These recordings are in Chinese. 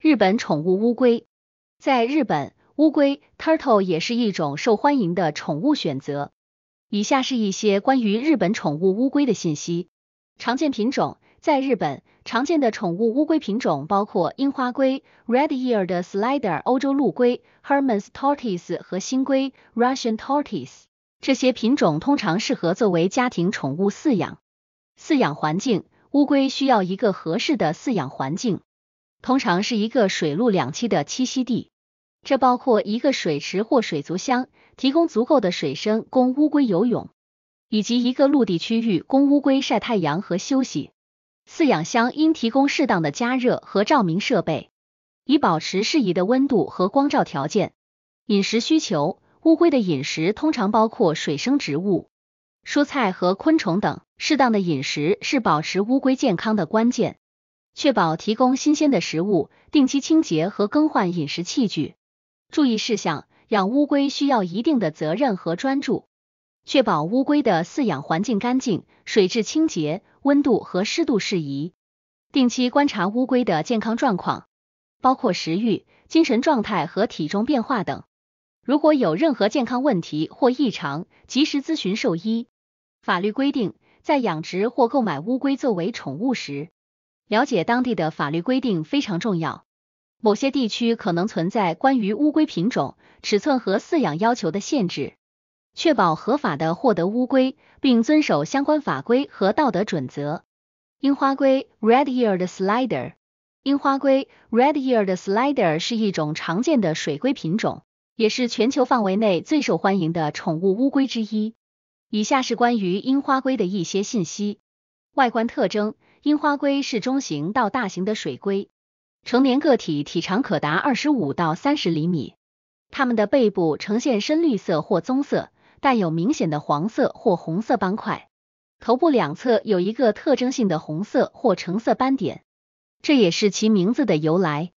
日本宠物乌龟在日本，乌龟 turtle 也是一种受欢迎的宠物选择。以下是一些关于日本宠物乌龟的信息。常见品种在日本常见的宠物乌龟品种包括樱花龟 Red-eared Slider、欧洲陆龟 Hermann's Tortoise 和新龟 Russian Tortoise。这些品种通常适合作为家庭宠物饲养。饲养环境乌龟需要一个合适的饲养环境。通常是一个水陆两栖的栖息地，这包括一个水池或水族箱，提供足够的水深供乌龟游泳，以及一个陆地区域供乌龟晒太阳和休息。饲养箱应提供适当的加热和照明设备，以保持适宜的温度和光照条件。饮食需求，乌龟的饮食通常包括水生植物、蔬菜和昆虫等，适当的饮食是保持乌龟健康的关键。确保提供新鲜的食物，定期清洁和更换饮食器具。注意事项：养乌龟需要一定的责任和专注，确保乌龟的饲养环境干净，水质清洁，温度和湿度适宜。定期观察乌龟的健康状况，包括食欲、精神状态和体重变化等。如果有任何健康问题或异常，及时咨询兽医。法律规定，在养殖或购买乌龟作为宠物时。了解当地的法律规定非常重要。某些地区可能存在关于乌龟品种、尺寸和饲养要求的限制，确保合法的获得乌龟，并遵守相关法规和道德准则。樱花龟 Red-eared Slider，樱花龟 Red-eared Slider 是一种常见的水龟品种，也是全球范围内最受欢迎的宠物乌龟之一。以下是关于樱花龟的一些信息：外观特征。樱花龟是中型到大型的水龟，成年个体体长可达二十五到三十厘米。它们的背部呈现深绿色或棕色，带有明显的黄色或红色斑块，头部两侧有一个特征性的红色或橙色斑点，这也是其名字的由来。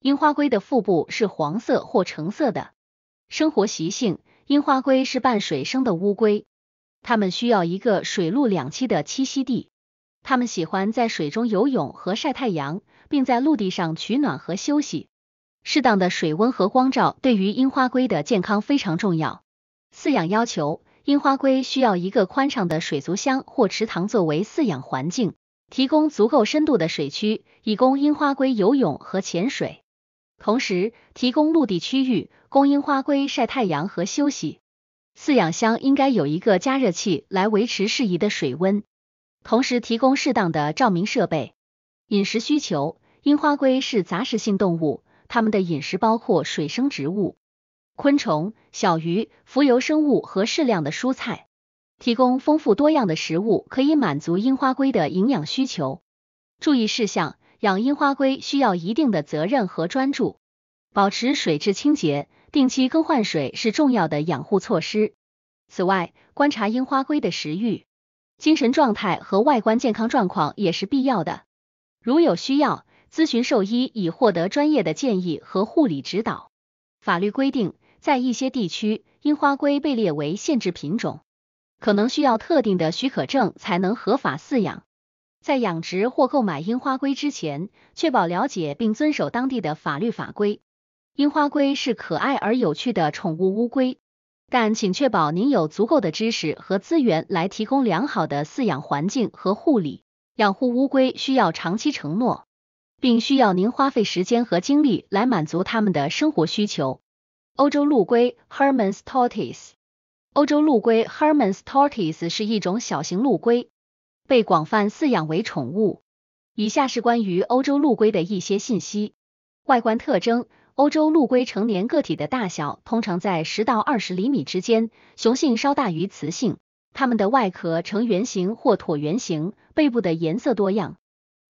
樱花龟的腹部是黄色或橙色的。生活习性：樱花龟是半水生的乌龟，它们需要一个水陆两栖的栖息地。它们喜欢在水中游泳和晒太阳，并在陆地上取暖和休息。适当的水温和光照对于樱花龟的健康非常重要。饲养要求：樱花龟需要一个宽敞的水族箱或池塘作为饲养环境，提供足够深度的水区，以供樱花龟游泳和潜水；同时提供陆地区域，供樱花龟晒太阳和休息。饲养箱应该有一个加热器来维持适宜的水温。同时提供适当的照明设备。饮食需求，樱花龟是杂食性动物，它们的饮食包括水生植物、昆虫、小鱼、浮游生物和适量的蔬菜。提供丰富多样的食物可以满足樱花龟的营养需求。注意事项，养樱花龟需要一定的责任和专注。保持水质清洁，定期更换水是重要的养护措施。此外，观察樱花龟的食欲。精神状态和外观健康状况也是必要的。如有需要，咨询兽医以获得专业的建议和护理指导。法律规定，在一些地区，樱花龟被列为限制品种，可能需要特定的许可证才能合法饲养。在养殖或购买樱花龟之前，确保了解并遵守当地的法律法规。樱花龟是可爱而有趣的宠物乌龟。但请确保您有足够的知识和资源来提供良好的饲养环境和护理。养护乌龟需要长期承诺，并需要您花费时间和精力来满足它们的生活需求。欧洲陆龟 h e r m a n s tortoise 欧洲陆龟 h e r m a n s tortoise 是一种小型陆龟，被广泛饲养为宠物。以下是关于欧洲陆龟的一些信息：外观特征。欧洲陆龟成年个体的大小通常在十到二十厘米之间，雄性稍大于雌性。它们的外壳呈圆形或椭圆形，背部的颜色多样，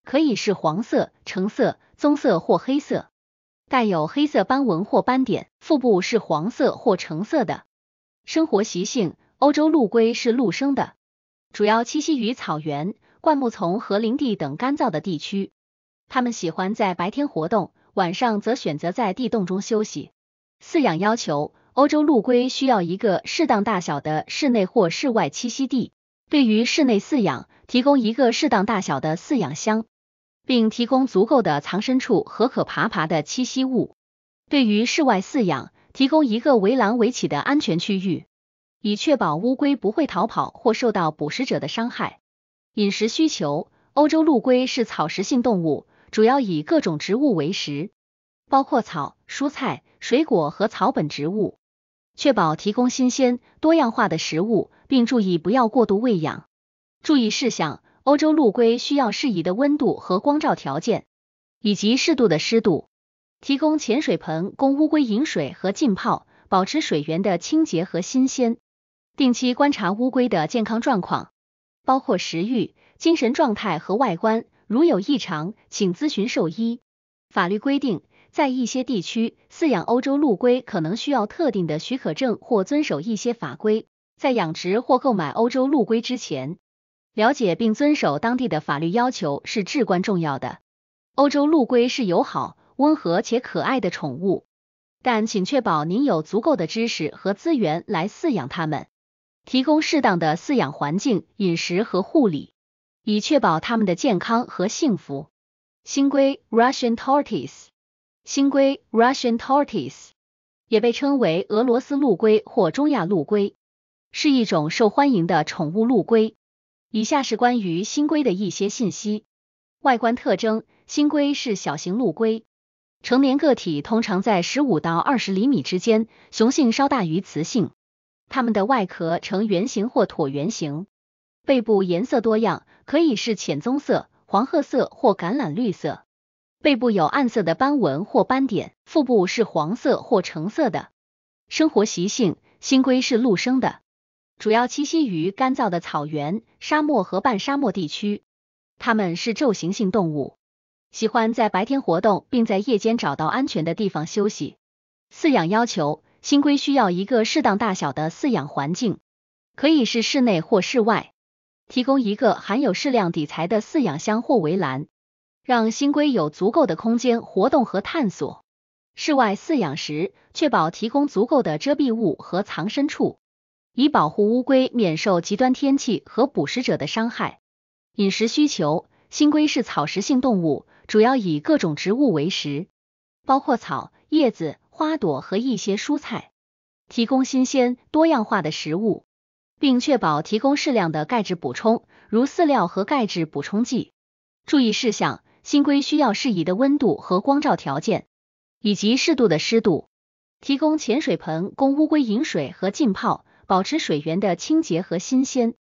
可以是黄色、橙色、棕色或黑色，带有黑色斑纹或斑点，腹部是黄色或橙色的。生活习性：欧洲陆龟是陆生的，主要栖息于草原、灌木丛和林地等干燥的地区。它们喜欢在白天活动。晚上则选择在地洞中休息。饲养要求：欧洲陆龟需要一个适当大小的室内或室外栖息地。对于室内饲养，提供一个适当大小的饲养箱，并提供足够的藏身处和可爬爬的栖息物。对于室外饲养，提供一个围栏围起的安全区域，以确保乌龟不会逃跑或受到捕食者的伤害。饮食需求：欧洲陆龟是草食性动物。主要以各种植物为食，包括草、蔬菜、水果和草本植物，确保提供新鲜、多样化的食物，并注意不要过度喂养。注意事项：欧洲陆龟需要适宜的温度和光照条件，以及适度的湿度。提供潜水盆供乌龟饮水和浸泡，保持水源的清洁和新鲜。定期观察乌龟的健康状况，包括食欲、精神状态和外观。如有异常，请咨询兽医。法律规定，在一些地区饲养欧洲陆龟可能需要特定的许可证或遵守一些法规。在养殖或购买欧洲陆龟之前，了解并遵守当地的法律要求是至关重要的。欧洲陆龟是友好、温和且可爱的宠物，但请确保您有足够的知识和资源来饲养它们，提供适当的饲养环境、饮食和护理。以确保它们的健康和幸福。新龟 （Russian Tortoise） 新龟 （Russian Tortoise） 也被称为俄罗斯陆龟或中亚陆龟，是一种受欢迎的宠物陆龟。以下是关于新龟的一些信息：外观特征，新龟是小型陆龟，成年个体通常在15到20厘米之间，雄性稍大于雌性。它们的外壳呈圆形或椭圆形。背部颜色多样，可以是浅棕色、黄褐色或橄榄绿色。背部有暗色的斑纹或斑点，腹部是黄色或橙色的。生活习性：新龟是陆生的，主要栖息于干燥的草原、沙漠和半沙漠地区。它们是昼行性动物，喜欢在白天活动，并在夜间找到安全的地方休息。饲养要求：新龟需要一个适当大小的饲养环境，可以是室内或室外。提供一个含有适量底材的饲养箱或围栏，让新龟有足够的空间活动和探索。室外饲养时，确保提供足够的遮蔽物和藏身处，以保护乌龟免受极端天气和捕食者的伤害。饮食需求，新龟是草食性动物，主要以各种植物为食，包括草、叶子、花朵和一些蔬菜。提供新鲜、多样化的食物。并确保提供适量的钙质补充，如饲料和钙质补充剂。注意事项：新规需要适宜的温度和光照条件，以及适度的湿度。提供潜水盆供乌龟饮水和浸泡，保持水源的清洁和新鲜。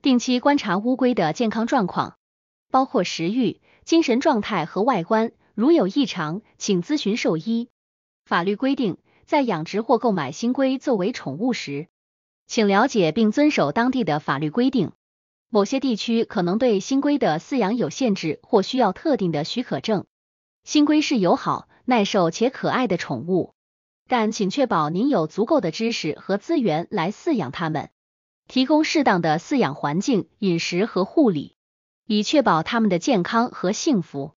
定期观察乌龟的健康状况，包括食欲、精神状态和外观。如有异常，请咨询兽医。法律规定，在养殖或购买新龟作为宠物时。请了解并遵守当地的法律规定，某些地区可能对新龟的饲养有限制或需要特定的许可证。新龟是友好、耐受且可爱的宠物，但请确保您有足够的知识和资源来饲养它们，提供适当的饲养环境、饮食和护理，以确保它们的健康和幸福。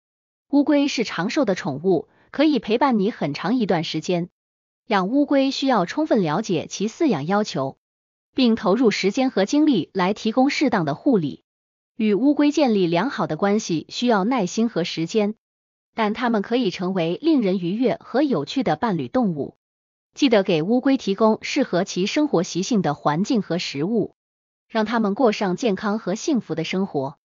乌龟是长寿的宠物，可以陪伴你很长一段时间。养乌龟需要充分了解其饲养要求。并投入时间和精力来提供适当的护理。与乌龟建立良好的关系需要耐心和时间，但它们可以成为令人愉悦和有趣的伴侣动物。记得给乌龟提供适合其生活习性的环境和食物，让它们过上健康和幸福的生活。